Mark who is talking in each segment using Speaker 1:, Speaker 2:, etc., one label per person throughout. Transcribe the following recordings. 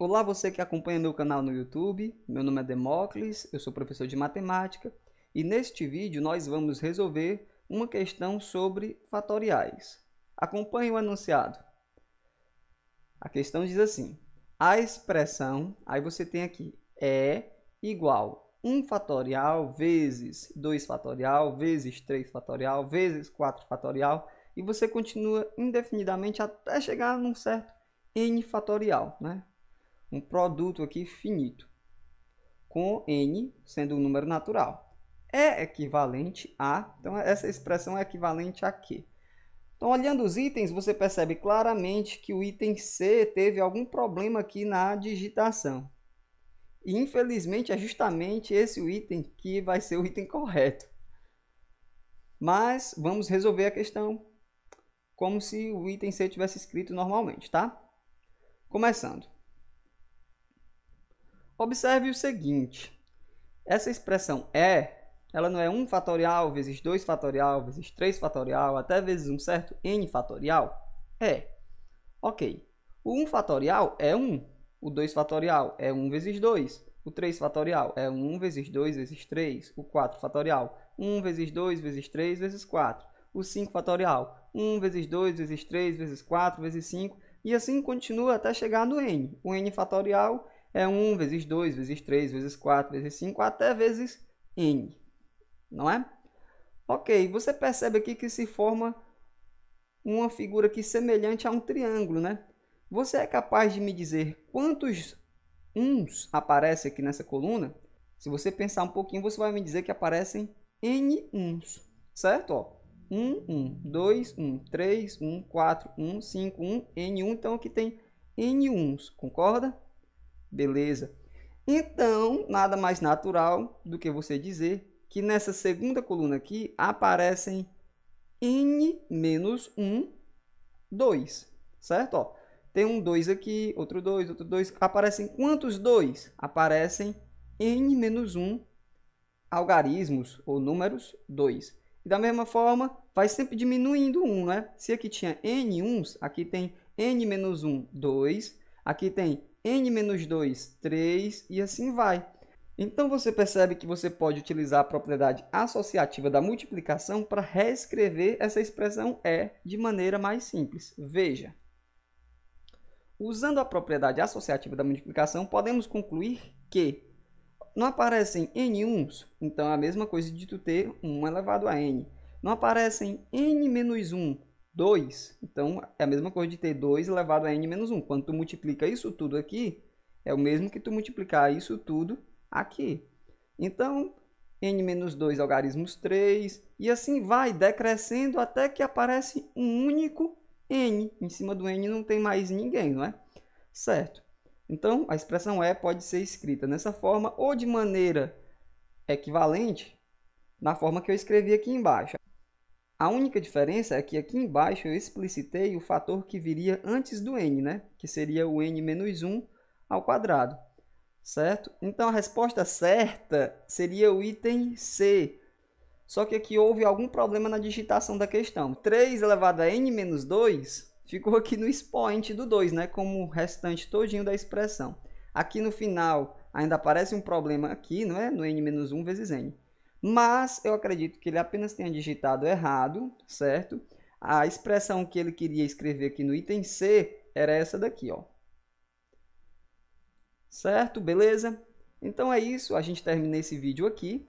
Speaker 1: Olá, você que acompanha meu canal no YouTube. Meu nome é Demócles, eu sou professor de matemática e neste vídeo nós vamos resolver uma questão sobre fatoriais. Acompanhe o anunciado. A questão diz assim: a expressão, aí você tem aqui, é igual 1 fatorial vezes 2 fatorial vezes 3 fatorial vezes 4 fatorial e você continua indefinidamente até chegar num certo n fatorial, né? um produto aqui finito, com n sendo um número natural. É equivalente a... Então, essa expressão é equivalente a quê? Então, olhando os itens, você percebe claramente que o item C teve algum problema aqui na digitação. E, infelizmente, é justamente esse o item que vai ser o item correto. Mas vamos resolver a questão como se o item C tivesse escrito normalmente, tá? Começando. Observe o seguinte, essa expressão é, ela não é 1 fatorial vezes 2 fatorial vezes 3 fatorial até vezes um certo n fatorial? É. Ok. O 1 fatorial é 1, o 2 fatorial é 1 vezes 2, o 3 fatorial é 1 vezes 2 vezes 3, o 4 fatorial 1 vezes 2 vezes 3 vezes 4, o 5 fatorial 1 vezes 2 vezes 3 vezes 4 vezes 5 e assim continua até chegar no n. O n fatorial é é 1 vezes 2, vezes 3, vezes 4, vezes 5, até vezes n, não é? Ok, você percebe aqui que se forma uma figura aqui semelhante a um triângulo, né? Você é capaz de me dizer quantos uns aparecem aqui nessa coluna? Se você pensar um pouquinho, você vai me dizer que aparecem n uns, certo? Ó, 1, 1, 2, 1, 3, 1, 4, 1, 5, 1, n1. Então, aqui tem n uns, concorda? Beleza? Então, nada mais natural do que você dizer que nessa segunda coluna aqui aparecem n menos 1, 2, certo? Ó, tem um 2 aqui, outro 2, outro 2. Aparecem quantos 2? Aparecem n menos 1 algarismos ou números 2. E da mesma forma, vai sempre diminuindo 1, né? Se aqui tinha n uns, aqui tem n menos 1, 2. Aqui tem n menos 2, 3 e assim vai. Então você percebe que você pode utilizar a propriedade associativa da multiplicação para reescrever essa expressão E de maneira mais simples. Veja, usando a propriedade associativa da multiplicação, podemos concluir que não aparecem n uns, então é a mesma coisa de tu ter 1 elevado a n. Não aparecem n menos 1, 2. Então, é a mesma coisa de ter 2 elevado a n menos 1. Quando tu multiplica isso tudo aqui, é o mesmo que tu multiplicar isso tudo aqui. Então, n menos 2 algarismos 3, e assim vai, decrescendo até que aparece um único n. Em cima do n não tem mais ninguém, não é? Certo. Então, a expressão E é pode ser escrita nessa forma ou de maneira equivalente na forma que eu escrevi aqui embaixo. A única diferença é que aqui embaixo eu explicitei o fator que viria antes do n, né? que seria o n menos 1 ao quadrado, certo? Então a resposta certa seria o item C. Só que aqui houve algum problema na digitação da questão. 3 elevado a n menos 2 ficou aqui no expoente do 2, né? como o restante todinho da expressão. Aqui no final ainda aparece um problema aqui, não é? No n menos 1 vezes n. Mas eu acredito que ele apenas tenha digitado errado, certo? A expressão que ele queria escrever aqui no item C era essa daqui, ó. Certo? Beleza? Então é isso, a gente termina esse vídeo aqui.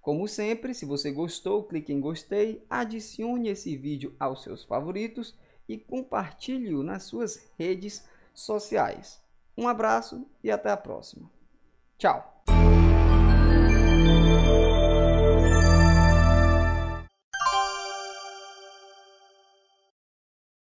Speaker 1: Como sempre, se você gostou, clique em gostei, adicione esse vídeo aos seus favoritos e compartilhe-o nas suas redes sociais. Um abraço e até a próxima. Tchau!